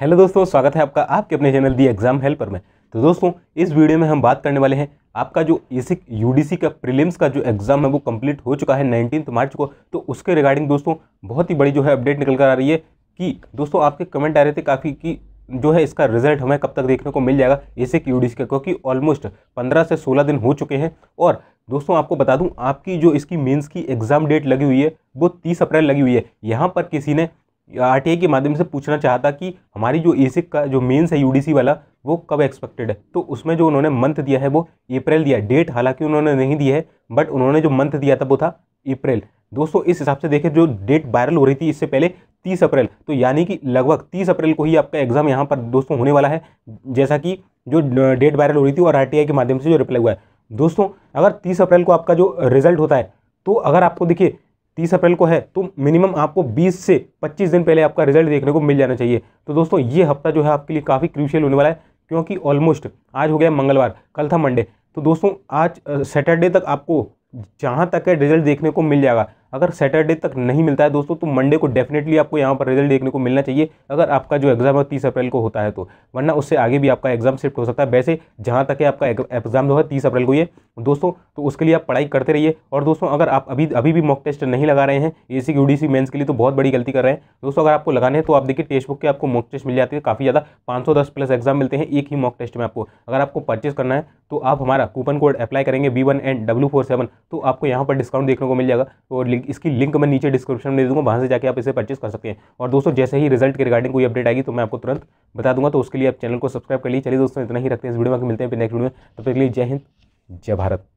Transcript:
hello दोस्तों स्वागत है आपका आपके अपने चैनल दी एग्जाम हेल्पर में तो दोस्तों इस वीडियो में हम बात करने वाले हैं आपका जो एसिक यूडीसी का प्रीलिम्स का जो एग्ज़ाम है वो कंप्लीट हो चुका है नाइनटीन मार्च को तो उसके रिगार्डिंग दोस्तों बहुत ही बड़ी जो है अपडेट निकल कर आ रही है कि दोस्तों आपके कमेंट आ रहे थे काफ़ी कि जो है इसका रिजल्ट हमें कब तक देखने को मिल जाएगा एसिक यू का क्योंकि ऑलमोस्ट पंद्रह से सोलह दिन हो चुके हैं और दोस्तों आपको बता दूं आपकी जो इसकी मेंस की एग्ज़ाम डेट लगी हुई है वो 30 अप्रैल लगी हुई है यहाँ पर किसी ने आर के माध्यम से पूछना चाहता कि हमारी जो एसिक का जो मेन्स है यूडीसी वाला वो कब एक्सपेक्टेड है तो उसमें जो उन्होंने मंथ दिया है वो अप्रैल दिया डेट हालांकि उन्होंने नहीं दी है बट उन्होंने जो मंथ दिया था वो था अप्रैल दोस्तों इस हिसाब से देखें जो डेट वायरल हो रही थी इससे पहले तीस अप्रैल तो यानी कि लगभग तीस अप्रैल को ही आपका एग्जाम यहाँ पर दोस्तों होने वाला है जैसा कि जो डेट वायरल हो रही थी और आर के माध्यम से जो रिप्लाई हुआ है दोस्तों अगर तीस अप्रैल को आपका जो रिजल्ट होता है तो अगर आपको देखिए तीस अप्रैल को है तो मिनिमम आपको बीस से पच्चीस दिन पहले आपका रिजल्ट देखने को मिल जाना चाहिए तो दोस्तों ये हफ्ता जो है आपके लिए काफ़ी क्रूशियल होने वाला है क्योंकि ऑलमोस्ट आज हो गया मंगलवार कल था मंडे तो दोस्तों आज सैटरडे तक आपको जहाँ तक है रिजल्ट देखने को मिल जाएगा अगर सैटरडे तक नहीं मिलता है दोस्तों तो मंडे को डेफिनेटली आपको यहाँ पर रिजल्ट देखने को मिलना चाहिए अगर आपका जो एग्ज़ाम है तीस अप्रैल को होता है तो वरना उससे आगे भी आपका एग्ज़ाम शिफ्ट हो सकता है वैसे जहाँ तक है आपका एग्ज़ाम जो है तीस अप्रैल को ये दोस्तों तो उसके लिए आप पढ़ाई करते रहिए और दोस्तों अगर आप अभी अभी भी मॉक टेस्ट नहीं लगा रहे हैं ए सी यूडीसी मेंस के लिए तो बहुत बड़ी गलती कर रहे हैं दोस्तों अगर आपको लगाने हैं तो आप देखिए टेस्ट बुक के आपको मॉक टेस्ट मिल जाती है काफ़ी ज़्यादा पाँच सौ दस प्लस एग्जाम मिलते हैं एक ही मॉक टेस्ट में आपको अगर आपको परचेस करना है तो आप हमारा कूपन कोड अप्लाई करेंगे B one and four seven तो आपको यहाँ पर डिस्काउंट देखने को मिल जाएगा और इसकी लिंक मैं नीचे डिस्क्रिप्शन में दे दूँगा वहाँ से जाकर आप इसे परचेस कर सकते हैं और दोस्तों जैसे ही रिजल्ट के रिगार्डिंग कोई अपडेट आएगी तो मैं आपको तुरंत बता दूंगा तो उसके लिए आप चैनल को सब्सक्राइब कर लिए चलिए दोस्तों इतना ही रखते हैं इस वीडियो में मिलते हैं नेक्स्ट वीडियो में तब तक के लिए जय हिंद जय भारत